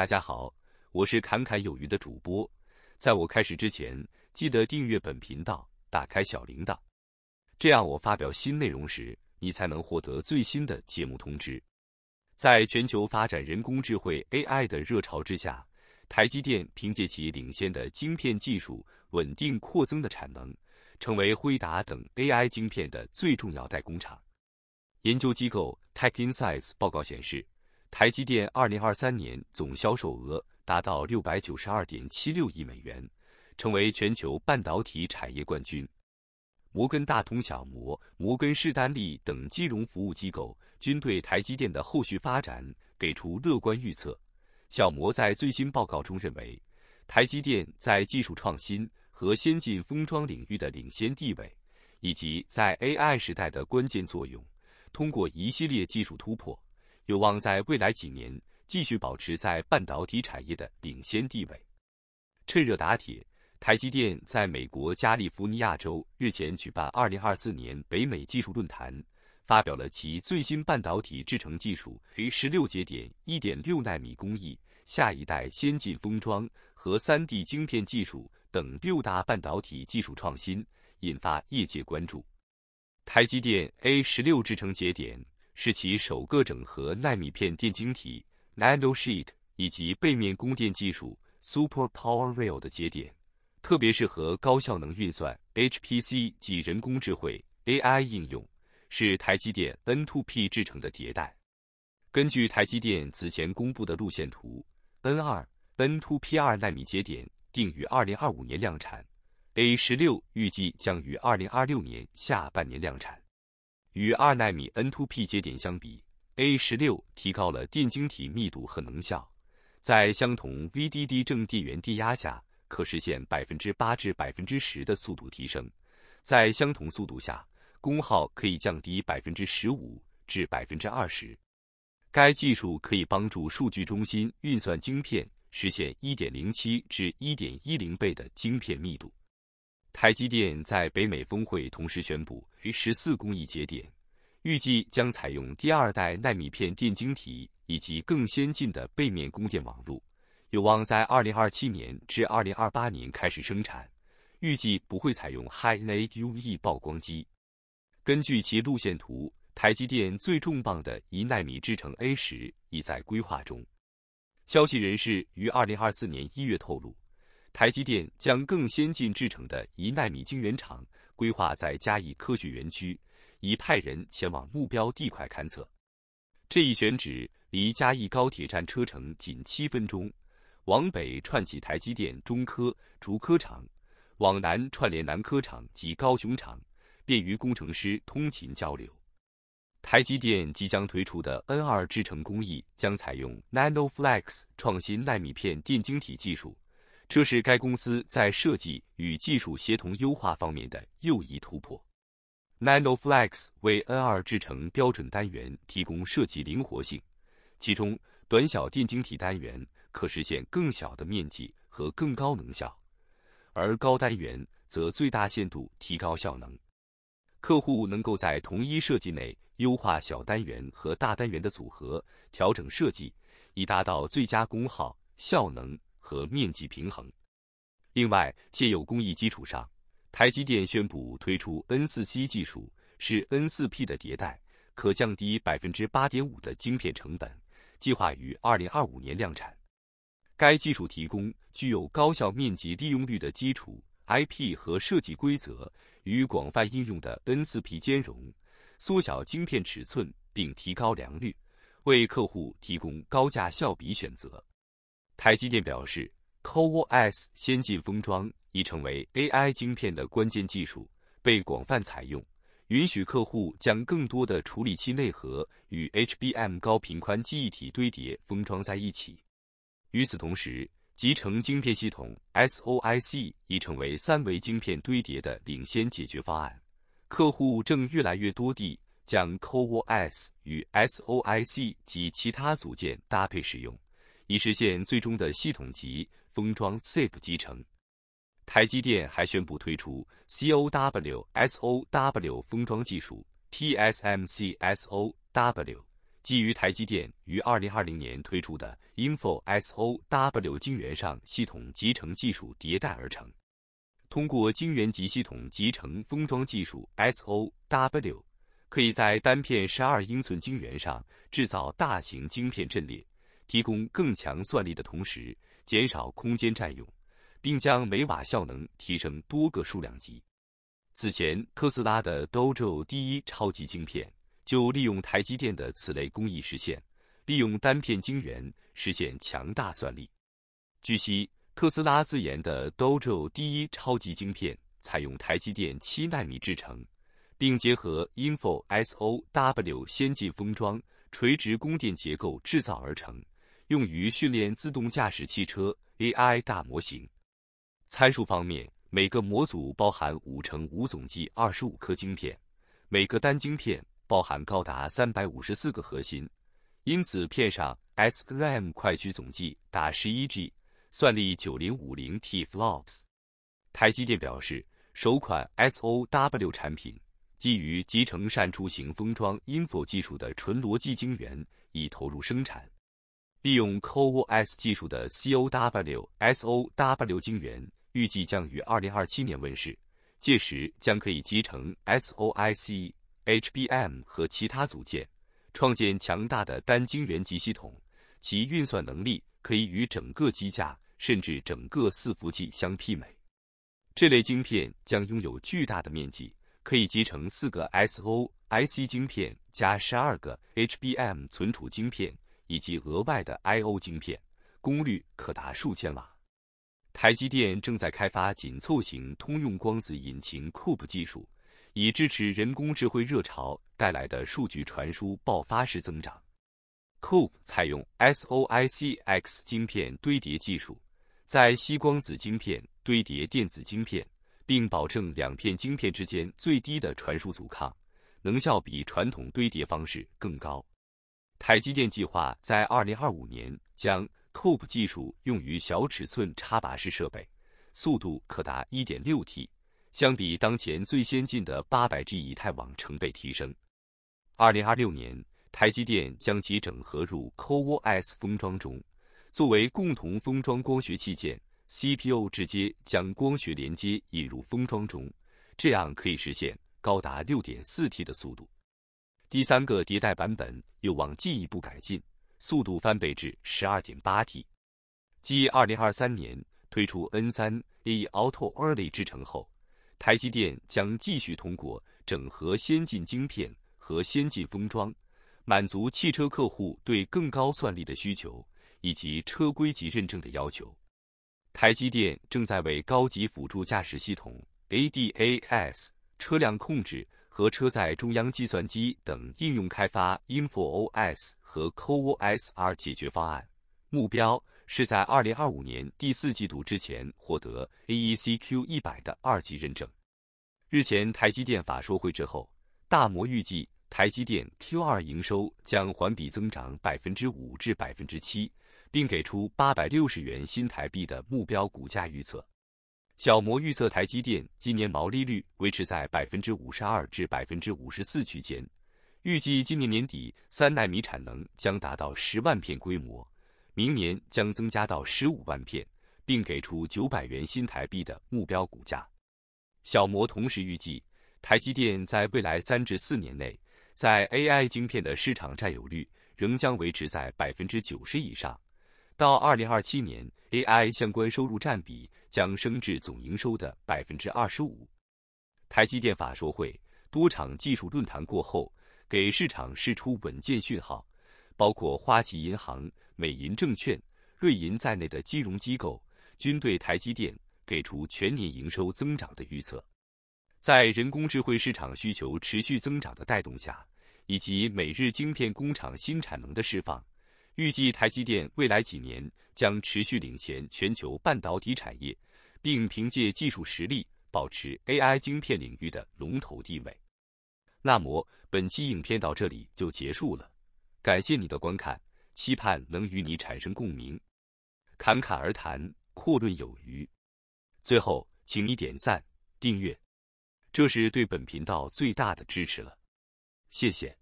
大家好，我是侃侃有余的主播。在我开始之前，记得订阅本频道，打开小铃铛，这样我发表新内容时，你才能获得最新的节目通知。在全球发展人工智慧 AI 的热潮之下，台积电凭借其领先的晶片技术、稳定扩增的产能，成为辉达等 AI 晶片的最重要代工厂。研究机构 TechInsights 报告显示。台积电2023年总销售额达到692.76亿美元，成为全球半导体产业冠军。摩根大通、小摩、摩根士丹利等金融服务机构均对台积电的后续发展给出乐观预测。小摩在最新报告中认为，台积电在技术创新和先进封装领域的领先地位，以及在 AI 时代的关键作用，通过一系列技术突破。有望在未来几年继续保持在半导体产业的领先地位。趁热打铁，台积电在美国加利福尼亚州日前举办2024年北美技术论坛，发表了其最新半导体制成技术 A16 节点1.6纳米工艺、下一代先进封装和 3D 晶片技术等六大半导体技术创新，引发业界关注。台积电 A16 制成节点。是其首个整合纳米片电晶体 （nano sheet） 以及背面供电技术 （super power rail） 的节点，特别适合高效能运算 （HPC） 及人工智能 （AI） 应用，是台积电 N2P 制程的迭代。根据台积电此前公布的路线图，N2 N2P2 纳米节点定于2025年量产，A16 预计将于2026年下半年量产。与二纳米 N2P 节点相比，A16 提高了电晶体密度和能效，在相同 VDD 正电源电压下，可实现百分之八至百分之十的速度提升；在相同速度下，功耗可以降低百分之十五至百分之二十。该技术可以帮助数据中心运算晶片实现一点零七至一点一零倍的晶片密度。台积电在北美峰会同时宣布，于十四工艺节点，预计将采用第二代纳米片电晶体以及更先进的背面供电网络，有望在二零二七年至二零二八年开始生产。预计不会采用 High NA e u e 曝光机。根据其路线图，台积电最重磅的一纳米制程 A 十已在规划中。消息人士于二零二四年一月透露。台积电将更先进制程的一纳米晶圆厂规划在嘉义科学园区，已派人前往目标地块勘测。这一选址离嘉义高铁站车程仅七分钟，往北串起台积电、中科、竹科厂，往南串联南科厂及高雄厂，便于工程师通勤交流。台积电即将推出的 N2 制程工艺将采用 NanoFlex 创新纳米片电晶体技术。这是该公司在设计与技术协同优化方面的又一突破。NanoFlex 为 N2 制程标准单元提供设计灵活性，其中短小电晶体单元可实现更小的面积和更高能效，而高单元则最大限度提高效能。客户能够在同一设计内优化小单元和大单元的组合，调整设计以达到最佳功耗效能。和面积平衡。另外，现有工艺基础上，台积电宣布推出 N4C 技术，是 N4P 的迭代，可降低百分之八点五的晶片成本，计划于二零二五年量产。该技术提供具有高效面积利用率的基础 IP 和设计规则，与广泛应用的 N4P 兼容，缩小晶片尺寸并提高良率，为客户提供高价效比选择。台积电表示，CoWoS 先进封装已成为 AI 晶片的关键技术，被广泛采用，允许客户将更多的处理器内核与 HBM 高频宽记忆体堆叠封装在一起。与此同时，集成晶片系统 （SoIC） 已成为三维晶片堆叠的领先解决方案。客户正越来越多地将 CoWoS 与 SoIC 及其他组件搭配使用。以实现最终的系统级封装 （SiP） 集成。台积电还宣布推出 COWSOW 封装技术 （TSMC SOW），基于台积电于2020年推出的 InfoSOW 晶圆上系统集成技术迭代而成。通过晶圆级系统集成封装技术 （SOW），可以在单片12英寸晶圆上制造大型晶片阵列。提供更强算力的同时，减少空间占用，并将每瓦效能提升多个数量级。此前，特斯拉的 Dojo 第一超级晶片就利用台积电的此类工艺实现，利用单片晶圆实现强大算力。据悉，特斯拉自研的 Dojo 第一超级晶片采用台积电七纳米制程，并结合 i n f o SOW 先进封装垂直供电结构制造而成。用于训练自动驾驶汽车 AI 大模型。参数方面，每个模组包含五乘五总计二十五颗晶片，每个单晶片包含高达三百五十四个核心，因此片上 SRAM 快取总计达十一 G，算力九零五零 Tflops。台积电表示，首款 SOW 产品基于集成扇出型封装 i n f o 技术的纯逻辑晶圆已投入生产。利用 CoWoS 技术的 COWSOW 晶圆，预计将于二零二七年问世。届时将可以集成 SoIC、HBM 和其他组件，创建强大的单晶圆级系统，其运算能力可以与整个机架甚至整个伺服器相媲美。这类晶片将拥有巨大的面积，可以集成四个 SoIC 晶片加十二个 HBM 存储晶片。以及额外的 I/O 晶片，功率可达数千瓦。台积电正在开发紧凑型通用光子引擎 Coop 技术，以支持人工智慧热潮带来的数据传输爆发式增长。Coop 采用 SOI Cx 晶片堆叠技术，在吸光子晶片堆叠电子晶片，并保证两片晶片之间最低的传输阻抗，能效比传统堆叠方式更高。台积电计划在二零二五年将 c o p 技术用于小尺寸插拔式设备，速度可达一点六 T，相比当前最先进的八百 G 以太网成倍提升。二零二六年，台积电将其整合入 COOS 封装中，作为共同封装光学器件 c p u 直接将光学连接引入封装中，这样可以实现高达六点四 T 的速度。第三个迭代版本。有望进一步改进，速度翻倍至十二点八 T。继二零二三年推出 N 三 A Auto Early 制程后，台积电将继续通过整合先进晶片和先进封装，满足汽车客户对更高算力的需求以及车规级认证的要求。台积电正在为高级辅助驾驶系统 （ADAS）、车辆控制。和车载中央计算机等应用开发 InfoOS 和 CoOSR 解决方案，目标是在2025年第四季度之前获得 AECQ100 的二级认证。日前，台积电法说会之后，大摩预计台积电 Q2 营收将环比增长百分之五至百分之七，并给出八百六十元新台币的目标股价预测。小摩预测台积电今年毛利率维持在百分之五十二至百分之五十四区间，预计今年年底三纳米产能将达到十万片规模，明年将增加到十五万片，并给出九百元新台币的目标股价。小摩同时预计，台积电在未来三至四年内，在 AI 晶片的市场占有率仍将维持在百分之九十以上。到二零二七年，AI 相关收入占比将升至总营收的百分之二十五。台积电法说会多场技术论坛过后，给市场释出稳健讯号。包括花旗银行、美银证券、瑞银在内的金融机构，均对台积电给出全年营收增长的预测。在人工智慧市场需求持续增长的带动下，以及每日晶片工厂新产能的释放。预计台积电未来几年将持续领先全球半导体产业，并凭借技术实力保持 AI 晶片领域的龙头地位。那么本期影片到这里就结束了，感谢你的观看，期盼能与你产生共鸣。侃侃而谈，阔论有余。最后，请你点赞、订阅，这是对本频道最大的支持了。谢谢。